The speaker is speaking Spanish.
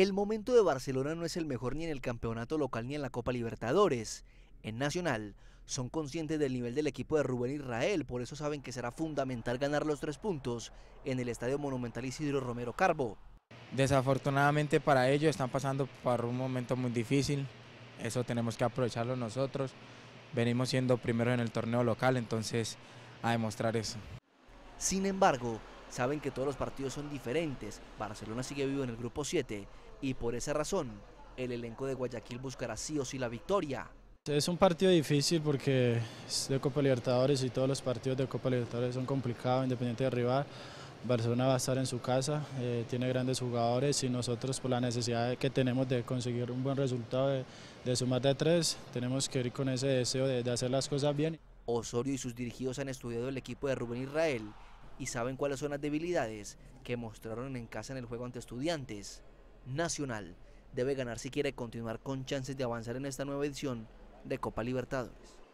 El momento de Barcelona no es el mejor ni en el campeonato local ni en la Copa Libertadores. En Nacional son conscientes del nivel del equipo de Rubén Israel, por eso saben que será fundamental ganar los tres puntos en el Estadio Monumental Isidro Romero Carbo. Desafortunadamente para ellos están pasando por un momento muy difícil, eso tenemos que aprovecharlo nosotros. Venimos siendo primeros en el torneo local, entonces a demostrar eso. Sin embargo, saben que todos los partidos son diferentes. Barcelona sigue vivo en el grupo 7 y por esa razón el elenco de Guayaquil buscará sí o sí la victoria. Es un partido difícil porque es de Copa Libertadores y todos los partidos de Copa Libertadores son complicados, independiente de rival. Barcelona va a estar en su casa, eh, tiene grandes jugadores y nosotros por la necesidad que tenemos de conseguir un buen resultado, de, sumar de tres, tenemos que ir con ese deseo de hacer las cosas bien. Osorio y sus dirigidos han estudiado el equipo de Rubén Israel y saben cuáles son las debilidades que mostraron en casa en el juego ante estudiantes. Nacional debe ganar si quiere continuar con chances de avanzar en esta nueva edición de Copa Libertadores.